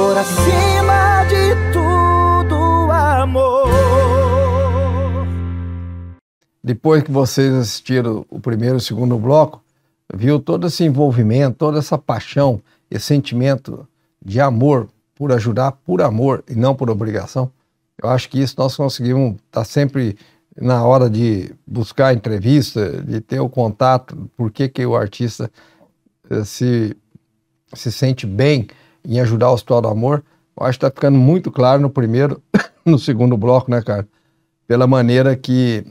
por acima de tudo, amor. Depois que vocês assistiram o primeiro e o segundo bloco, viu todo esse envolvimento, toda essa paixão, esse sentimento de amor por ajudar por amor e não por obrigação. Eu acho que isso nós conseguimos estar tá sempre na hora de buscar a entrevista, de ter o contato, por que, que o artista eh, se, se sente bem em ajudar o Hospital do Amor, eu acho que está ficando muito claro no primeiro, no segundo bloco, né, cara? Pela maneira que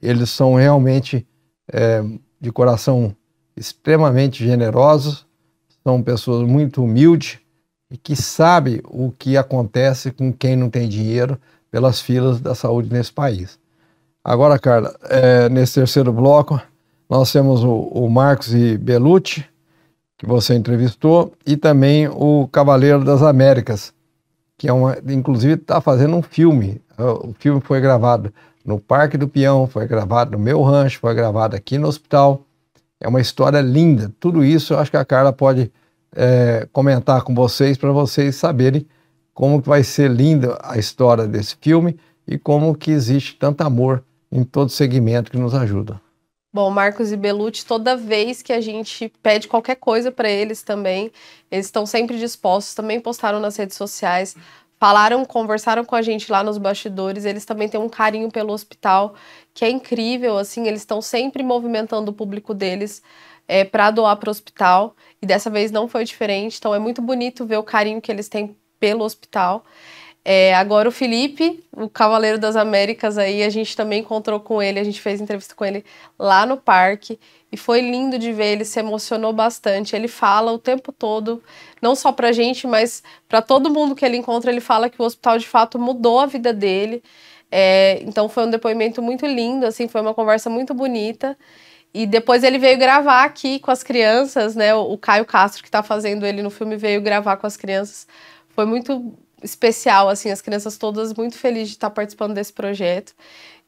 eles são realmente é, de coração extremamente generosos, são pessoas muito humildes e que sabem o que acontece com quem não tem dinheiro pelas filas da saúde nesse país. Agora, Carla, é, nesse terceiro bloco, nós temos o, o Marcos e Belucci, que você entrevistou, e também o Cavaleiro das Américas, que é uma, inclusive está fazendo um filme. O filme foi gravado no Parque do Peão, foi gravado no meu rancho, foi gravado aqui no hospital. É uma história linda. Tudo isso eu acho que a Carla pode é, comentar com vocês para vocês saberem como vai ser linda a história desse filme e como que existe tanto amor em todo segmento que nos ajuda. Bom, Marcos e Belucci, toda vez que a gente pede qualquer coisa para eles também, eles estão sempre dispostos, também postaram nas redes sociais, falaram, conversaram com a gente lá nos bastidores, eles também têm um carinho pelo hospital que é incrível, assim, eles estão sempre movimentando o público deles é, para doar para o hospital e dessa vez não foi diferente, então é muito bonito ver o carinho que eles têm pelo hospital. É, agora o Felipe, o Cavaleiro das Américas aí, a gente também encontrou com ele, a gente fez entrevista com ele lá no parque e foi lindo de ver, ele se emocionou bastante. Ele fala o tempo todo, não só pra gente, mas para todo mundo que ele encontra, ele fala que o hospital de fato mudou a vida dele. É, então foi um depoimento muito lindo, assim, foi uma conversa muito bonita. E depois ele veio gravar aqui com as crianças, né? O, o Caio Castro, que está fazendo ele no filme, veio gravar com as crianças. Foi muito especial, assim, as crianças todas muito felizes de estar participando desse projeto.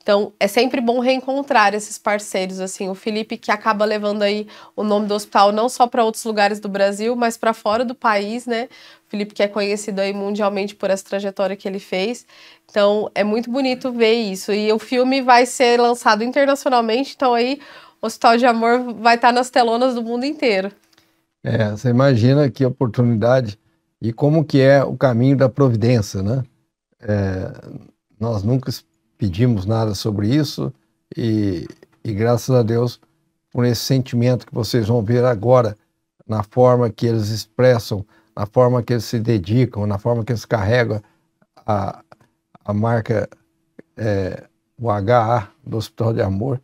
Então, é sempre bom reencontrar esses parceiros, assim, o Felipe que acaba levando aí o nome do hospital não só para outros lugares do Brasil, mas para fora do país, né? O Felipe que é conhecido aí mundialmente por essa trajetória que ele fez. Então, é muito bonito ver isso. E o filme vai ser lançado internacionalmente, então aí o Hospital de Amor vai estar nas telonas do mundo inteiro. É, você imagina que oportunidade e como que é o caminho da providência, né? É, nós nunca pedimos nada sobre isso e, e graças a Deus por esse sentimento que vocês vão ver agora na forma que eles expressam, na forma que eles se dedicam, na forma que eles carregam a, a marca é, o HA do Hospital de Amor.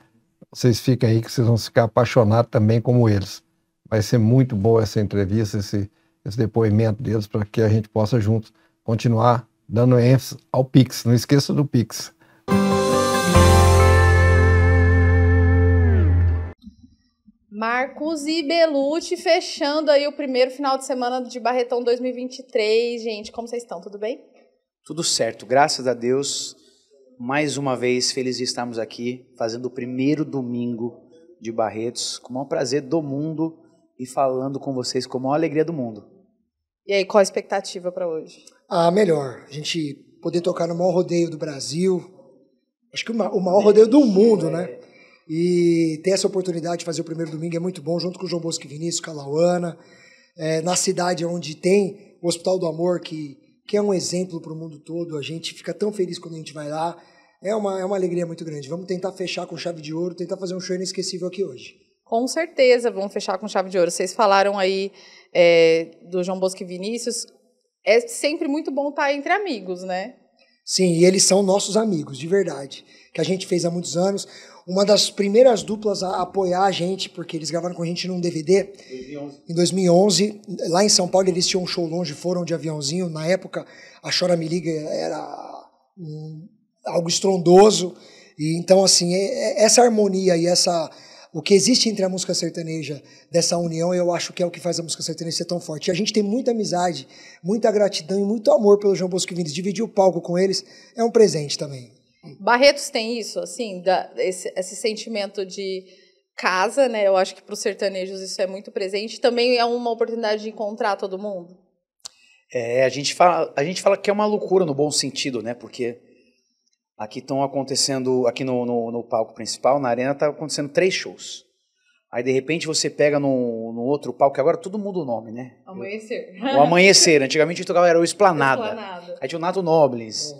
Vocês ficam aí que vocês vão ficar apaixonados também como eles. Vai ser muito boa essa entrevista, esse esse depoimento deles para que a gente possa juntos continuar dando ênfase ao Pix. Não esqueça do Pix. Marcos e Belucci fechando aí o primeiro final de semana de Barretão 2023. Gente, como vocês estão? Tudo bem? Tudo certo, graças a Deus. Mais uma vez, felizes estamos aqui fazendo o primeiro domingo de Barretos. Com o maior prazer do mundo, e falando com vocês com a maior alegria do mundo. E aí, qual a expectativa para hoje? Ah, melhor. A gente poder tocar no maior rodeio do Brasil, acho que o maior rodeio do mundo, né? E ter essa oportunidade de fazer o primeiro domingo é muito bom, junto com o João Bosco Vinícius, com a Lauana, é, na cidade onde tem o Hospital do Amor, que, que é um exemplo para o mundo todo. A gente fica tão feliz quando a gente vai lá. É uma, é uma alegria muito grande. Vamos tentar fechar com chave de ouro, tentar fazer um show inesquecível aqui hoje. Com certeza, vamos fechar com chave de ouro. Vocês falaram aí é, do João Bosco e Vinícius. É sempre muito bom estar entre amigos, né? Sim, e eles são nossos amigos, de verdade. Que a gente fez há muitos anos. Uma das primeiras duplas a apoiar a gente, porque eles gravaram com a gente num DVD 2011. em 2011. Lá em São Paulo, eles tinham um show longe, foram de aviãozinho. Na época, a Chora Me Liga era um, algo estrondoso. E, então, assim, é, é, essa harmonia e essa o que existe entre a música sertaneja, dessa união, eu acho que é o que faz a música sertaneja ser tão forte. E a gente tem muita amizade, muita gratidão e muito amor pelo João Bosco Vindes. Dividir o palco com eles é um presente também. Barretos tem isso, assim, da, esse, esse sentimento de casa, né? Eu acho que para os sertanejos isso é muito presente. Também é uma oportunidade de encontrar todo mundo. É, a gente fala, a gente fala que é uma loucura no bom sentido, né? Porque Aqui estão acontecendo, aqui no, no, no, palco principal, na arena, está acontecendo três shows. Aí, de repente, você pega no, no outro palco, que agora todo mundo o nome, né? Amanhecer. o Amanhecer. Antigamente, a gente tocava, era o Esplanada. Esplanada. Aí tinha o Nato Nobles. É.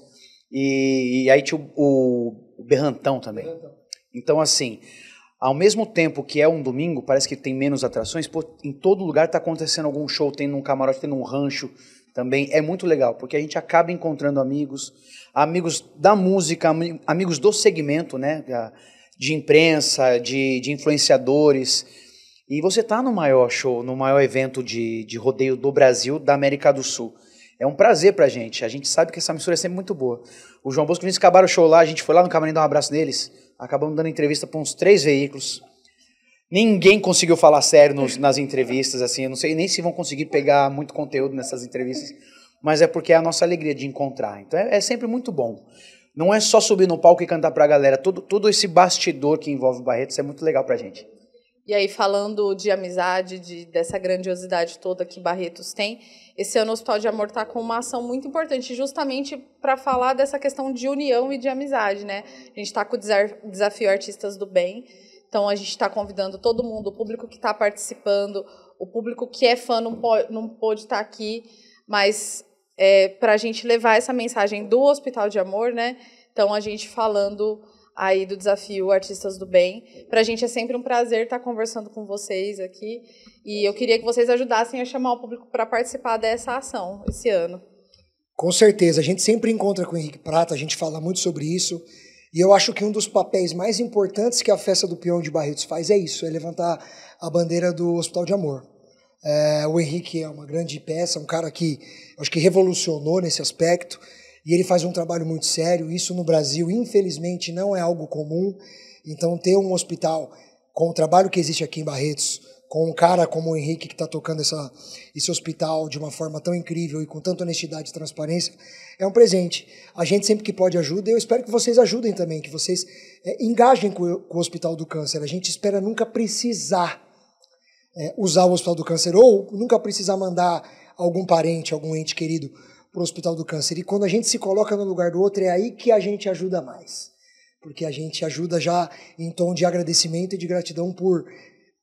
E, e, aí tinha o, o, o Berrantão também. Berrantão. Então, assim, ao mesmo tempo que é um domingo, parece que tem menos atrações, pô, em todo lugar está acontecendo algum show, tem num camarote, tem num rancho, também é muito legal, porque a gente acaba encontrando amigos, amigos da música, amigos do segmento, né? De imprensa, de, de influenciadores. E você está no maior show, no maior evento de, de rodeio do Brasil, da América do Sul. É um prazer pra gente. A gente sabe que essa mistura é sempre muito boa. O João Bosco, eles acabaram o show lá, a gente foi lá no camarim dar um abraço neles. Acabamos dando entrevista para uns três veículos. Ninguém conseguiu falar sério nos, nas entrevistas, assim. Eu não sei nem se vão conseguir pegar muito conteúdo nessas entrevistas, mas é porque é a nossa alegria de encontrar. Então é, é sempre muito bom. Não é só subir no palco e cantar pra galera. Todo, todo esse bastidor que envolve o Barretos é muito legal pra gente. E aí, falando de amizade, de, dessa grandiosidade toda que Barretos tem, esse ano o Hospital de Amor está com uma ação muito importante, justamente para falar dessa questão de união e de amizade, né? A gente está com o desafio Artistas do Bem, então a gente está convidando todo mundo, o público que está participando, o público que é fã não pode, não pôde estar tá aqui, mas é, para a gente levar essa mensagem do Hospital de Amor, né? Então a gente falando aí do desafio Artistas do Bem. Para a gente é sempre um prazer estar tá conversando com vocês aqui e eu queria que vocês ajudassem a chamar o público para participar dessa ação esse ano. Com certeza, a gente sempre encontra com o Henrique Prata, a gente fala muito sobre isso. E eu acho que um dos papéis mais importantes que a festa do peão de Barretos faz é isso, é levantar a bandeira do Hospital de Amor. É, o Henrique é uma grande peça, um cara que acho que revolucionou nesse aspecto e ele faz um trabalho muito sério. Isso no Brasil, infelizmente, não é algo comum. Então, ter um hospital com o trabalho que existe aqui em Barretos com um cara como o Henrique que está tocando essa, esse hospital de uma forma tão incrível e com tanta honestidade e transparência, é um presente. A gente sempre que pode ajuda, e eu espero que vocês ajudem também, que vocês é, engajem com, com, o Hospital do Câncer. A gente espera nunca precisar é, usar o Hospital do Câncer ou nunca precisar mandar algum parente, algum ente querido para o Hospital do Câncer. E quando a gente se coloca no lugar do outro, é aí que a gente ajuda mais. Porque a gente ajuda já em tom de agradecimento e de gratidão por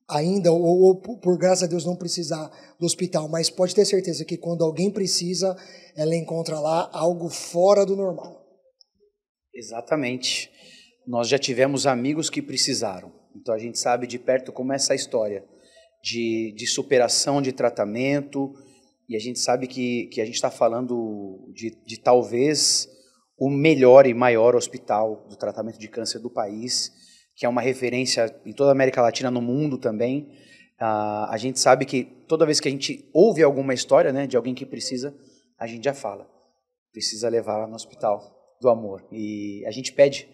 ainda, ou, ou por graça a Deus não precisar do hospital, mas pode ter certeza que quando alguém precisa, ela encontra lá algo fora do normal. Exatamente. Nós já tivemos amigos que precisaram, então a gente sabe de perto como é essa história de, de superação, de tratamento, e a gente sabe que, que a gente está falando de, de talvez o melhor e maior hospital do tratamento de câncer do país que é uma referência em toda a América Latina, no mundo também. Ah, a gente sabe que toda vez que a gente ouve alguma história né, de alguém que precisa, a gente já fala. Precisa levar no hospital do amor. E a gente pede,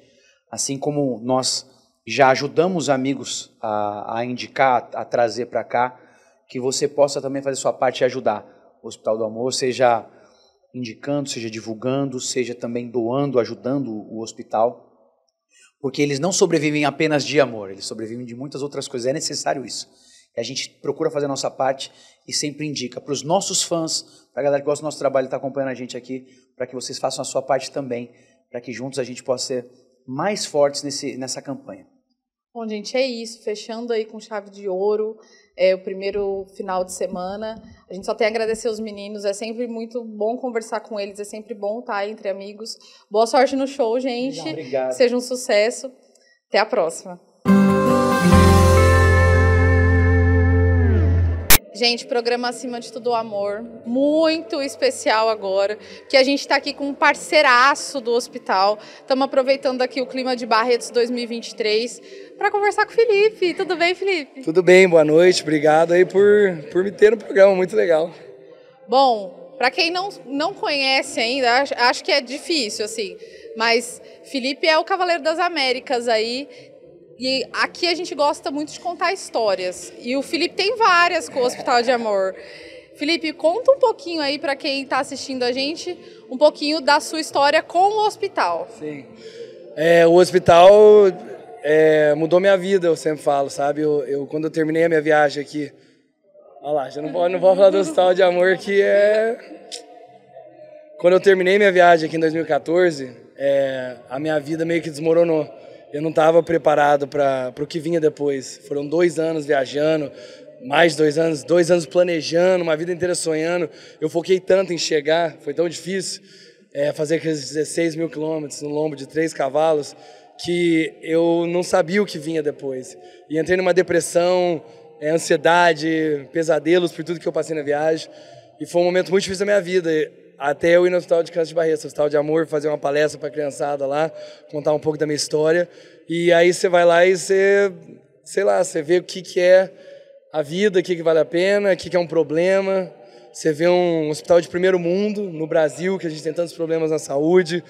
assim como nós já ajudamos amigos a, a indicar, a trazer para cá, que você possa também fazer sua parte e ajudar o Hospital do Amor, seja indicando, seja divulgando, seja também doando, ajudando o hospital porque eles não sobrevivem apenas de amor, eles sobrevivem de muitas outras coisas. É necessário isso. E a gente procura fazer a nossa parte e sempre indica para os nossos fãs, para a galera que gosta do nosso trabalho e está acompanhando a gente aqui, para que vocês façam a sua parte também, para que juntos a gente possa ser mais fortes nesse, nessa campanha. Bom, gente, é isso. Fechando aí com chave de ouro é, o primeiro final de semana. A gente só tem a agradecer os meninos, é sempre muito bom conversar com eles, é sempre bom estar entre amigos. Boa sorte no show, gente. Obrigado. seja um sucesso. Até a próxima. Gente, programa Acima de Tudo o Amor, muito especial agora, que a gente está aqui com um parceiraço do hospital. Estamos aproveitando aqui o clima de Barretos 2023 para conversar com o Felipe. Tudo bem, Felipe? Tudo bem, boa noite. Obrigado aí por, por me ter no programa, muito legal. Bom, para quem não, não conhece ainda, acho, acho que é difícil, assim, mas Felipe é o Cavaleiro das Américas aí, e aqui a gente gosta muito de contar histórias. E o Felipe tem várias com o Hospital de Amor. Felipe, conta um pouquinho aí para quem está assistindo a gente, um pouquinho da sua história com o hospital. Sim. É, o hospital é, mudou minha vida, eu sempre falo, sabe? Eu, eu, quando eu terminei a minha viagem aqui. Olha lá, já não vou, não vou falar do hospital de amor que é. Quando eu terminei minha viagem aqui em 2014, é, a minha vida meio que desmoronou eu não estava preparado para o que vinha depois. Foram dois anos viajando, mais dois anos, dois anos planejando, uma vida inteira sonhando. Eu foquei tanto em chegar, foi tão difícil é, fazer aqueles 16 mil quilômetros no lombo de três cavalos que eu não sabia o que vinha depois. E entrei numa depressão, é, ansiedade, pesadelos por tudo que eu passei na viagem. E foi um momento muito difícil da minha vida até eu ir no Hospital de Câncer de Barreto, Hospital de Amor, fazer uma palestra para a criançada lá, contar um pouco da minha história. E aí você vai lá e você, sei lá, você vê o que, que é a vida, o que, que vale a pena, o que, que é um problema. Você vê um hospital de primeiro mundo no Brasil, que a gente tem tantos problemas na saúde.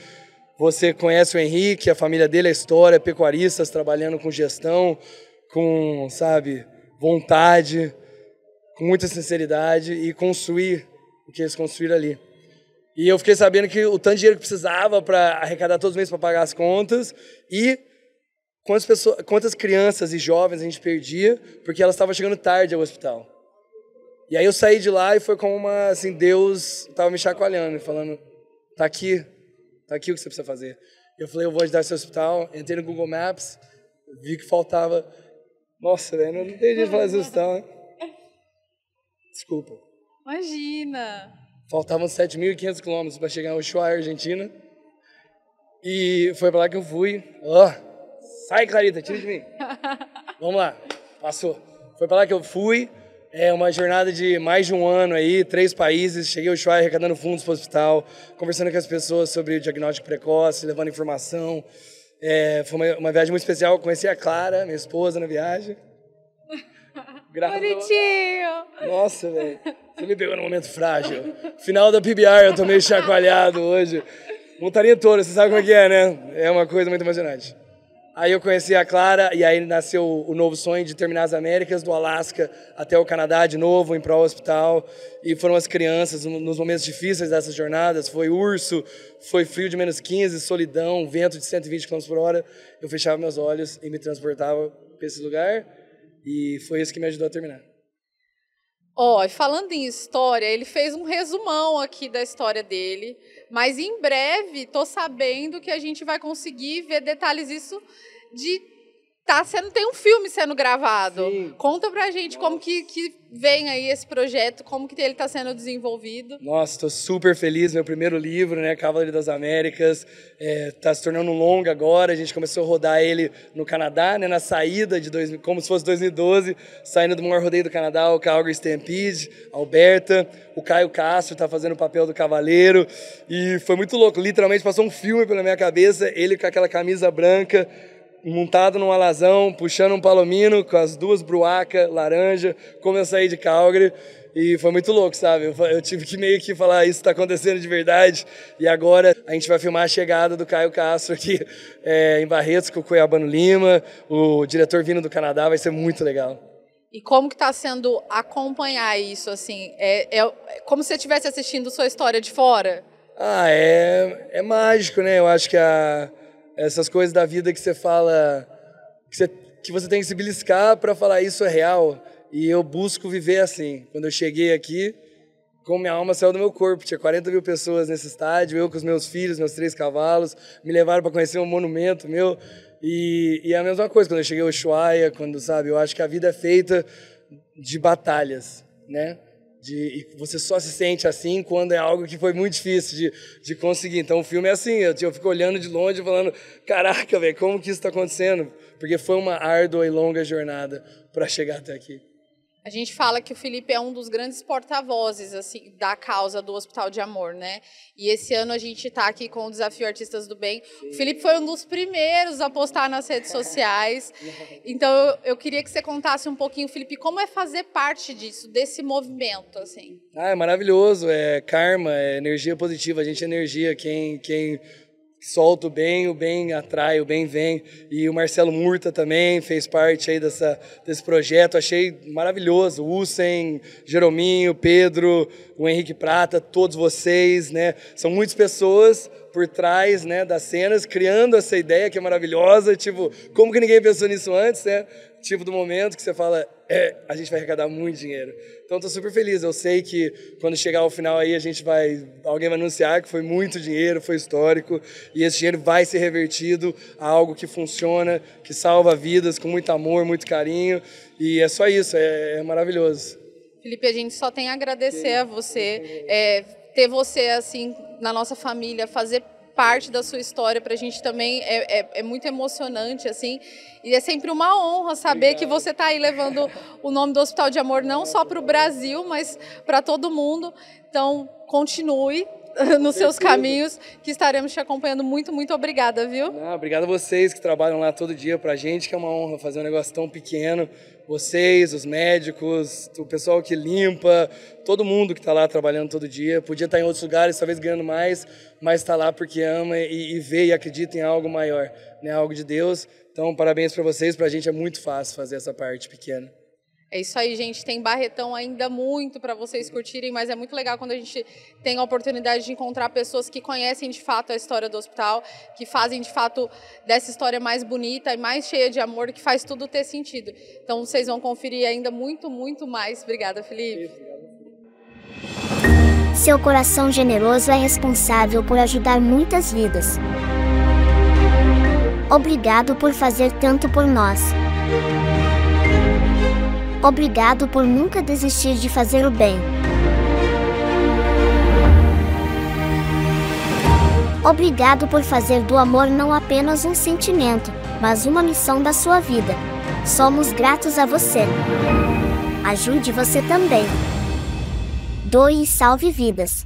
Você conhece o Henrique, a família dele, a história, pecuaristas trabalhando com gestão, com, sabe, vontade, com muita sinceridade e construir o que eles construíram ali. E eu fiquei sabendo que o tanto de dinheiro que precisava para arrecadar todos os meses para pagar as contas e quantas, pessoas, quantas crianças e jovens a gente perdia porque elas estavam chegando tarde ao hospital. E aí eu saí de lá e foi como uma, assim, Deus estava me chacoalhando e falando, tá aqui, tá aqui o que você precisa fazer. Eu falei, eu vou ajudar seu hospital, entrei no Google Maps, vi que faltava... Nossa, velho, não tem jeito de falar esse hospital, né? Desculpa. Imagina! Faltavam 7.500 quilômetros para chegar em Ushuaia, Argentina. E foi para lá que eu fui. oh, sai, Clarita, tira de mim. Vamos lá, passou. Foi para lá que eu fui. É uma jornada de mais de um ano aí, três países. Cheguei ao Ushuaia arrecadando fundos para o hospital, conversando com as pessoas sobre o diagnóstico precoce, levando informação. É, foi uma, uma, viagem muito especial. Conheci a Clara, minha esposa, na viagem. Bonitinho! Nossa, velho. Você me pegou no momento frágil. Final da PBR, eu tô meio chacoalhado hoje. Montaria toda, você sabe como é que é, né? É uma coisa muito emocionante. Aí eu conheci a Clara e aí nasceu o novo sonho de terminar as Américas, do Alasca até o Canadá de novo, em pro hospital. E foram as crianças nos momentos difíceis dessas jornadas. Foi urso, foi frio de menos 15, solidão, vento de 120 km por hora. Eu fechava meus olhos e me transportava para esse lugar. E foi isso que me ajudou a terminar. Ó, oh, falando em história, ele fez um resumão aqui da história dele, mas em breve tô sabendo que a gente vai conseguir ver detalhes isso de tá sendo tem um filme sendo gravado. Sim. Conta pra gente Nossa. como que, que vem aí esse projeto, como que ele tá sendo desenvolvido. Nossa, tô super feliz, meu primeiro livro, né, Cavaleiro das Américas, é, tá se tornando um longo agora, a gente começou a rodar ele no Canadá, né, na saída de, dois, como se fosse 2012, saindo do maior rodeio do Canadá, o Calgary Stampede, Alberta, o Caio Castro tá fazendo o papel do cavaleiro, e foi muito louco, literalmente passou um filme pela minha cabeça, ele com aquela camisa branca, montado num alazão, puxando um palomino com as duas bruacas, laranja, como eu saí de Calgary. E foi muito louco, sabe? Eu, eu tive que meio que falar, isso está acontecendo de verdade. E agora a gente vai filmar a chegada do Caio Castro aqui é, em Barretos com o Cuiabano Lima, o diretor vindo do Canadá, vai ser muito legal. E como que está sendo acompanhar isso, assim? É, é, é como se você estivesse assistindo sua história de fora? Ah, é, é mágico, né? Eu acho que a essas coisas da vida que você fala, que você, que você tem que se beliscar para falar isso é real. E eu busco viver assim. Quando eu cheguei aqui, com minha alma saiu do meu corpo. Tinha 40 mil pessoas nesse estádio, eu com os meus filhos, meus três cavalos, me levaram para conhecer um monumento meu. E, e, é a mesma coisa quando eu cheguei ao Ushuaia, quando, sabe, eu acho que a vida é feita de batalhas, né? de, e você só se sente assim quando é algo que foi muito difícil de, de conseguir. Então o filme é assim, eu, eu fico olhando de longe e falando, caraca, velho, como que isso está acontecendo? Porque foi uma árdua e longa jornada para chegar até aqui. A gente fala que o Felipe é um dos grandes porta-vozes assim, da causa do Hospital de Amor, né? E esse ano a gente está aqui com o Desafio Artistas do Bem. Sim. O Felipe foi um dos primeiros a postar nas redes sociais. Então eu, eu queria que você contasse um pouquinho, Felipe, como é fazer parte disso, desse movimento, assim. Ah, é maravilhoso. É karma, é energia positiva. A gente é energia. Quem, quem solta o bem, o bem atrai, o bem vem. E o Marcelo Murta também fez parte aí dessa, desse projeto. Achei maravilhoso. O Hussein, Jerominho, Pedro, o Henrique Prata, todos vocês, né? São muitas pessoas por trás né, das cenas, criando essa ideia que é maravilhosa, tipo, como que ninguém pensou nisso antes, né? Tipo, do momento que você fala, é, a gente vai arrecadar muito dinheiro. Então, estou super feliz. Eu sei que quando chegar ao final aí, a gente vai, alguém vai anunciar que foi muito dinheiro, foi histórico, e esse dinheiro vai ser revertido a algo que funciona, que salva vidas com muito amor, muito carinho, e é só isso, é, é maravilhoso. Felipe, a gente só tem a agradecer a você. Uhum. É, ter você assim na nossa família, fazer parte da sua história para a gente também é, é, é, muito emocionante, assim. E é sempre uma honra saber Obrigado. que você está aí levando o nome do Hospital de Amor não só para o Brasil, mas para todo mundo. Então, continue nos seus caminhos, que estaremos te acompanhando. Muito, muito obrigada, viu? Não, obrigado a vocês que trabalham lá todo dia para a gente, que é uma honra fazer um negócio tão pequeno vocês, os médicos, o pessoal que limpa, todo mundo que está lá trabalhando todo dia. Podia estar tá em outros lugares, talvez ganhando mais, mas está lá porque ama e, e vê e acredita em algo maior, né? algo de Deus. Então, parabéns para vocês. Para a gente é muito fácil fazer essa parte pequena. É isso aí, gente. Tem Barretão ainda muito para vocês curtirem, mas é muito legal quando a gente tem a oportunidade de encontrar pessoas que conhecem de fato a história do hospital, que fazem de fato dessa história mais bonita e mais cheia de amor, que faz tudo ter sentido. Então vocês vão conferir ainda muito, muito mais. Obrigada, Felipe. Seu coração generoso é responsável por ajudar muitas vidas. Obrigado por fazer tanto por nós. Obrigado por nunca desistir de fazer o bem. Obrigado por fazer do amor não apenas um sentimento, mas uma missão da sua vida. Somos gratos a você. Ajude você também. Doe e salve vidas.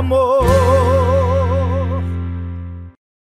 amor.